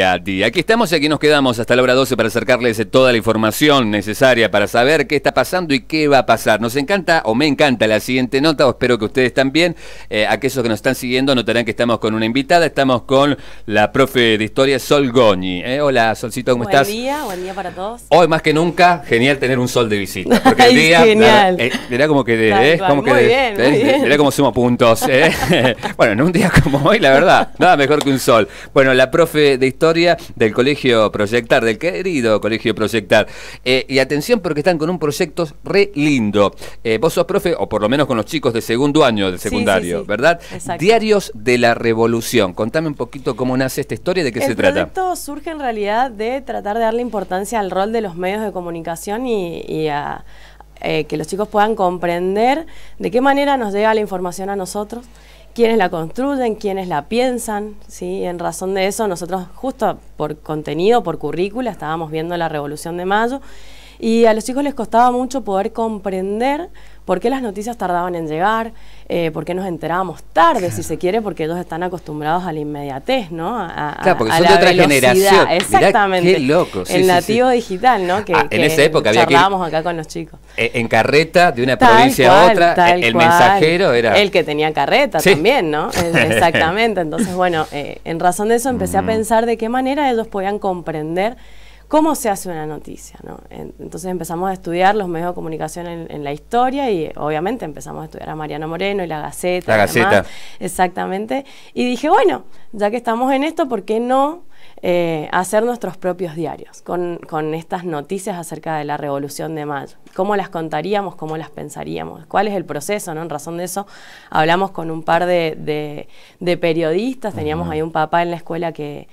Aquí estamos y aquí nos quedamos hasta la hora 12 para acercarles toda la información necesaria para saber qué está pasando y qué va a pasar. Nos encanta o me encanta la siguiente nota, espero que ustedes también, eh, aquellos que nos están siguiendo, notarán que estamos con una invitada, estamos con la profe de historia Sol Goñi. Eh. hola Solcito, ¿cómo estás? Buen día, buen día para todos. Hoy más que nunca, genial tener un sol de visita, porque el día genial. Era, como que, de, como que era como sumo puntos. Eh. bueno, en un día como hoy, la verdad, nada mejor que un sol. Bueno, la profe de historia del Colegio Proyectar, del querido Colegio Proyectar. Eh, y atención porque están con un proyecto re lindo. Eh, vos sos profe, o por lo menos con los chicos de segundo año del secundario, ¿verdad? Diarios de la Revolución. Contame un poquito cómo nace esta historia, de qué se trata. El proyecto surge en realidad de tratar de darle importancia al rol de los medios de comunicación y, a eh, que los chicos puedan comprender de qué manera nos llega la información a nosotros quienes la construyen, quienes la piensan, ¿sí? En razón de eso, nosotros justo por contenido, por currícula, estábamos viendo la Revolución de Mayo y a los chicos les costaba mucho poder comprender por qué las noticias tardaban en llegar, eh, por qué nos enterábamos tarde, si se quiere, porque ellos están acostumbrados a la inmediatez, ¿no? A, claro, porque son la de otra generación. Exactamente. loco. el nativo digital, ¿no? Que, ah, en esa época había acá con los chicos. E, en carreta, de una provincia a otra, e, el, mensajero era... El que tenía carreta también, ¿no? Exactamente. Entonces, bueno, eh, en razón de eso empecé a mm. pensar de qué manera ellos podían comprender cómo se hace una noticia. Entonces empezamos a estudiar los medios de comunicación en, la historia y obviamente empezamos a estudiar a Mariano Moreno y la Gaceta. La Gaceta. Exactamente. Y dije, bueno, ya que estamos en esto, ¿por qué no eh, hacer nuestros propios diarios con, estas noticias acerca de la Revolución de Mayo. ¿Cómo las contaríamos? ¿Cómo las pensaríamos? ¿Cuál es el proceso? En razón de eso hablamos con un par de, periodistas, teníamos ahí un papá en la escuela que,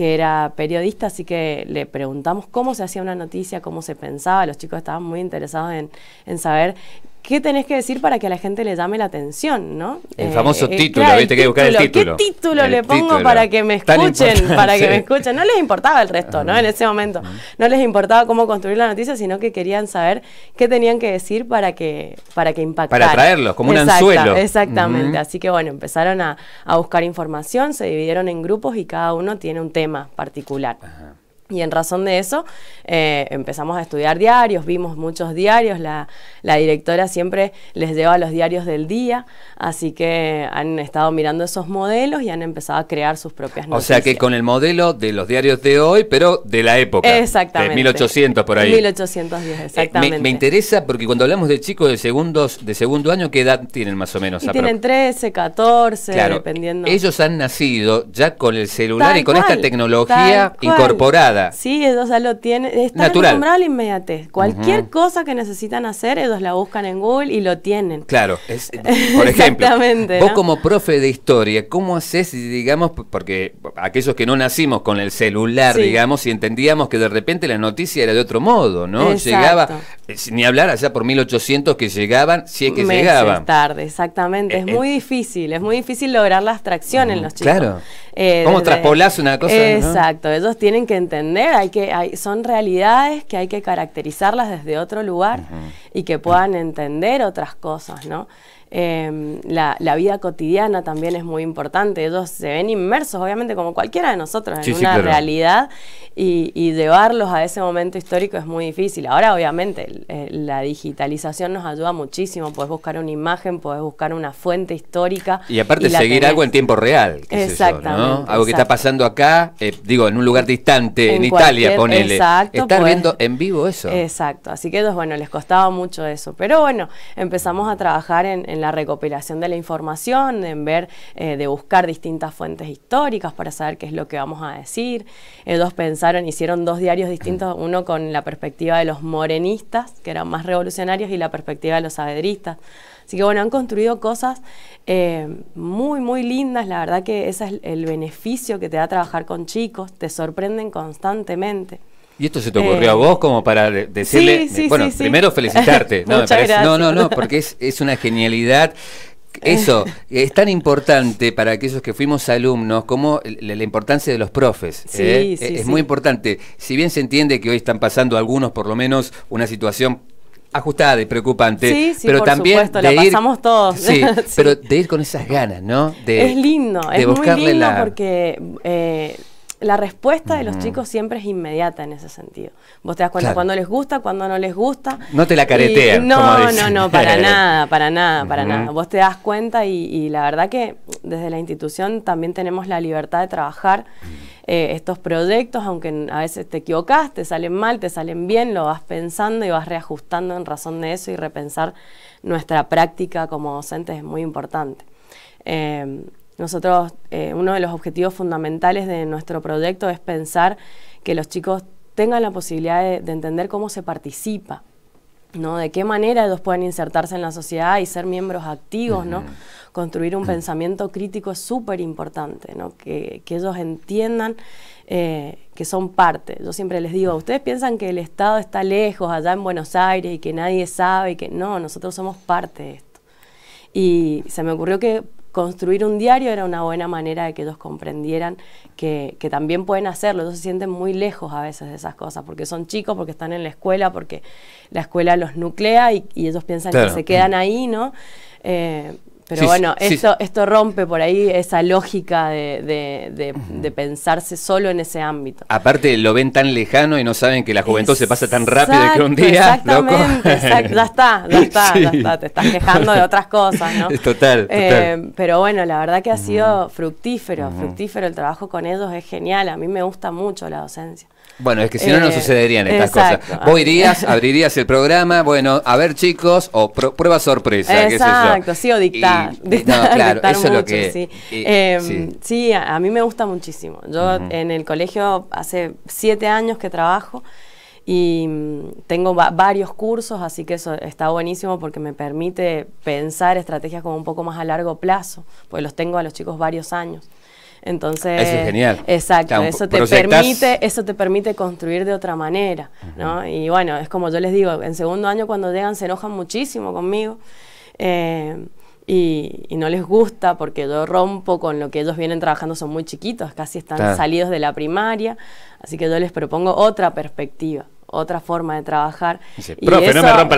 que era periodista, así que le preguntamos cómo se hacía una noticia, cómo se pensaba, los chicos estaban muy interesados en, en saber ¿Qué tenés que decir para que a la gente le llame la atención, no? El eh, famoso eh, título, viste que buscar el título. ¿Qué título le pongo para que me escuchen? Para que me escuchen. No les importaba el resto, ¿no? En ese momento. No les importaba cómo construir la noticia, sino que querían saber qué tenían que decir para que, para que impactara. Para atraerlos, como un anzuelo. Exactamente. Así que bueno, empezaron a, a, buscar información, se dividieron en grupos y cada uno tiene un tema particular. Ajá. Y en razón de eso eh, empezamos a estudiar diarios, vimos muchos diarios, la, directora siempre les lleva los diarios del día, así que han estado mirando esos modelos y han empezado a crear sus propias noticias. O sea que con el modelo de los diarios de hoy, pero de la época. Exactamente. De 1800 por ahí. 1810, eh, exactamente. me, interesa porque cuando hablamos de chicos de, segundos, de segundo año, ¿qué edad tienen más o menos? tienen 13, 14, dependiendo. Ellos han nacido ya con el celular y con esta tecnología incorporada. Sí, ellos ya lo tienen. Están Natural. inmediatez. Cualquier cosa que necesitan hacer, ellos la buscan en Google y lo tienen. Claro, es, por ejemplo, vos como profe de historia, ¿cómo haces, digamos, porque aquellos que no nacimos con el celular, digamos, y entendíamos que de repente la noticia era de otro modo, ¿no? Llegaba eh, ni hablar allá por 1800 que llegaban, si es que llegaban. tarde, exactamente. Es eh, eh. muy difícil, es muy difícil lograr la abstracción en mm, los chicos. Claro. ¿Cómo una cosa? Exacto, ellos tienen que entender, hay que, hay, son realidades que hay que caracterizarlas desde otro lugar y que puedan entender otras cosas, ¿no? Em, la, vida cotidiana también es muy importante. Ellos se ven inmersos, obviamente, como cualquiera de nosotros, en una realidad y, llevarlos a ese momento histórico es muy difícil. Ahora, obviamente, la digitalización nos ayuda muchísimo. Podés buscar una imagen, podés buscar una fuente histórica. Y aparte, seguir algo en tiempo real. Qué Algo que está pasando acá, eh, digo, en un lugar distante, en, Italia, ponele. Exacto. Estar pues, viendo en vivo eso. Exacto. Así que, ellos, bueno, les costaba mucho eso. Pero bueno, empezamos a trabajar en la recopilación de la información, en ver, eh, de buscar distintas fuentes históricas para saber qué es lo que vamos a decir. Ellos eh, pensaron, hicieron dos diarios distintos, uno con la perspectiva de los morenistas, que eran más revolucionarios, y la perspectiva de los sabedristas. Así que bueno, han construido cosas eh, muy, muy lindas. La verdad que ese es el beneficio que te da trabajar con chicos. Te sorprenden constantemente. ¿Y esto se te ocurrió a eh, vos como para decirle, bueno, primero felicitarte, no, no, no, porque es, una genialidad. Eso, es tan importante para aquellos que fuimos alumnos como la, importancia de los profes. ¿eh? es muy importante. Si bien se entiende que hoy están pasando algunos, por lo menos, una situación ajustada y preocupante, sí, sí, pero por también supuesto, la pasamos todos. Sí, pero de ir con esas ganas, ¿no? es lindo, es muy lindo porque eh, la respuesta de los chicos siempre es inmediata en ese sentido. Vos te das cuenta cuando les gusta, cuando no les gusta. No te la caretean. No, no, no, para nada, para nada, para nada. Vos te das cuenta y, la verdad que desde la institución también tenemos la libertad de trabajar eh, estos proyectos, aunque a veces te equivocas, te salen mal, te salen bien, lo vas pensando y vas reajustando en razón de eso y repensar nuestra práctica como docentes es muy importante. Em, nosotros, eh, uno de los objetivos fundamentales de nuestro proyecto es pensar que los chicos tengan la posibilidad de, entender cómo se participa, ¿no? De qué manera ellos pueden insertarse en la sociedad y ser miembros activos, ¿no? Construir un mm. pensamiento crítico es súper importante, ¿no? Que, ellos entiendan eh, que son parte. Yo siempre les digo, ustedes piensan que el Estado está lejos, allá en Buenos Aires, y que nadie sabe, y que no, nosotros somos parte de esto. Y se me ocurrió que construir un diario era una buena manera de que ellos comprendieran que, también pueden hacerlo. Ellos se sienten muy lejos a veces de esas cosas, porque son chicos, porque están en la escuela, porque la escuela los nuclea y, ellos piensan que se quedan ahí, ¿no? Eh, pero bueno, esto, rompe por ahí esa lógica de, pensarse solo en ese ámbito. Aparte, lo ven tan lejano y no saben que la juventud se pasa tan rápido que un día. Exactamente, ya está, ya está, ya está. Te estás quejando de otras cosas, ¿no? Eh, total. pero bueno, la verdad que ha sido fructífero, fructífero el trabajo con ellos, es genial. A mí me gusta mucho la docencia. Bueno, es que si no, no eh, sucederían estas cosas. Vos irías, abrirías el programa, bueno, a ver chicos, o prueba sorpresa. Exacto, qué sí, o dictar. no, claro, eso es lo que... Em, sí, sí. a, mí me gusta muchísimo. Yo en el colegio hace siete años que trabajo y mm, tengo varios cursos, así que eso está buenísimo porque me permite pensar estrategias como un poco más a largo plazo, Pues los tengo a los chicos varios años. Entonces, eso es genial. Exacto, eso te permite, eso te permite construir de otra manera, ¿no? Y bueno, es como yo les digo, en segundo año cuando llegan se enojan muchísimo conmigo. Eh, y, no les gusta porque yo rompo con lo que ellos vienen trabajando, son muy chiquitos, casi están salidos de la primaria, así que yo les propongo otra perspectiva otra forma de trabajar. y eso, claro,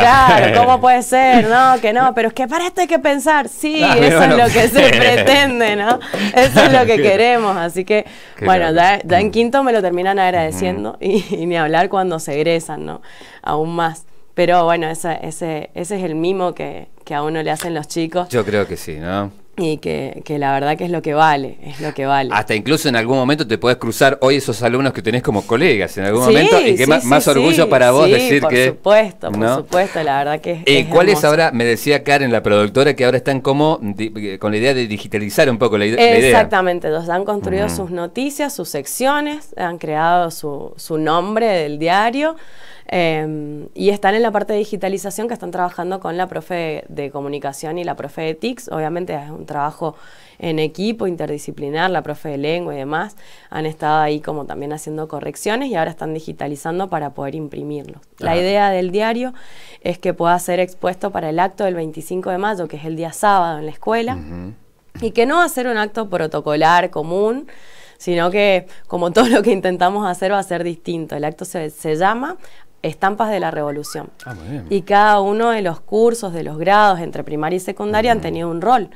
Claro, ¿cómo puede ser? No, que no, pero es que para esto hay que pensar. Sí, ah, eso es lo que se pretende, ¿no? Eso es lo que queremos. Así que, bueno, ya, en mm. quinto me lo terminan agradeciendo y, ni hablar cuando se egresan, ¿no? Aún más. Pero bueno, ese, ese, ese es el mimo que, que a uno le hacen los chicos. Yo creo que sí, ¿no? y que, que, la verdad que es lo que vale, es lo que vale. Hasta incluso en algún momento te puedes cruzar hoy esos alumnos que tenés como colegas en algún momento y qué más, más, orgullo para vos decir que... Por supuesto, por supuesto, la verdad que... Eh, es ¿Cuál es ahora, me decía Karen, la productora, que ahora están como eh, con la idea de digitalizar un poco la, idea? Exactamente, han construido sus noticias, sus secciones, han creado su, su nombre del diario. Em, y están en la parte de digitalización que están trabajando con la profe de comunicación y la profe de TICS. Obviamente es un trabajo en equipo, interdisciplinar, la profe de lengua y demás. Han estado ahí como también haciendo correcciones y ahora están digitalizando para poder imprimirlo, La idea del diario es que pueda ser expuesto para el acto del 25 de mayo, que es el día sábado en la escuela, y que no va a ser un acto protocolar común sino que como todo lo que intentamos hacer va a ser distinto. El acto se, se llama estampas de la revolución. Ah, y cada uno de los cursos, de los grados entre primaria y secundaria han tenido un rol.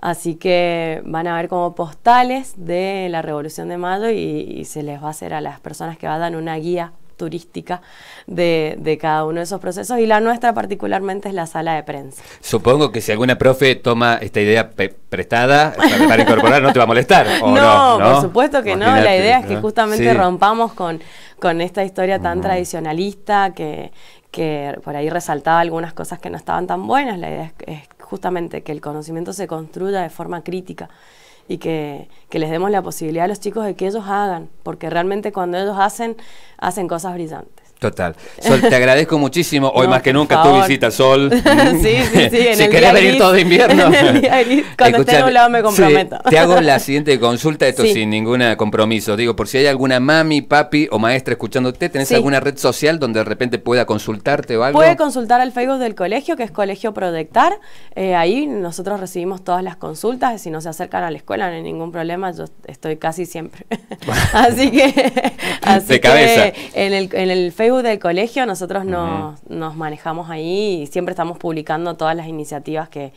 Así que van a ver como postales de la Revolución de Mayo y, se les va a hacer a las personas que van a dar una guía turística de, cada uno de esos procesos y la nuestra particularmente es la sala de prensa. Supongo que si alguna profe toma esta idea prestada para, incorporar no te va a molestar. no, por supuesto que no, la idea es que justamente rompamos con, esta historia tan tradicionalista que, por ahí resaltaba algunas cosas que no estaban tan buenas. La idea es justamente que el conocimiento se construya de forma crítica y que, que, les demos la posibilidad a los chicos de que ellos hagan, porque realmente cuando ellos hacen, hacen cosas brillantes. Total. Sol, te agradezco muchísimo. Hoy más que nunca tu visita, Sol. sí, sí, sí. En si querés venir todo invierno. cuando cuando me comprometo. te hago la siguiente consulta, esto sin ningún compromiso. Digo, por si hay alguna mami, papi o maestra escuchándote, ¿tenés alguna red social donde de repente pueda consultarte o algo? Puede consultar al Facebook del colegio, que es Colegio Proyectar. Eh, ahí nosotros recibimos todas las consultas. si no se acercan a la escuela, no hay ningún problema. Yo estoy casi siempre. así que. así cabeza. en el Facebook del colegio, nosotros nos, manejamos ahí y siempre estamos publicando todas las iniciativas que,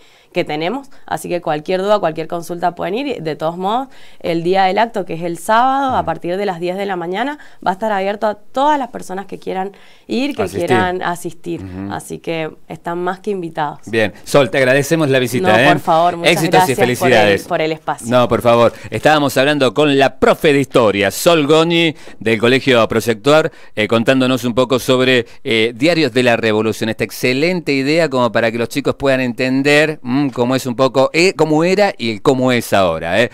tenemos. Así que cualquier duda, cualquier consulta pueden ir. De todos modos, el día del acto, que es el sábado, a partir de las 10 de la mañana, va a estar abierto a todas las personas que quieran ir, que quieran asistir. Así que están más que invitados. Bien, Sol, te agradecemos la visita. por ¿eh? favor, muchas Éxitos gracias y felicidades. Por el, espacio. No, por favor. Estábamos hablando con la profe de historia, Sol Goñi, del Colegio Proyector, eh, contándonos un poco sobre eh, Diarios de la Revolución, esta excelente idea como para que los chicos puedan entender mm, cómo es un poco, eh, cómo era y cómo es ahora. Eh.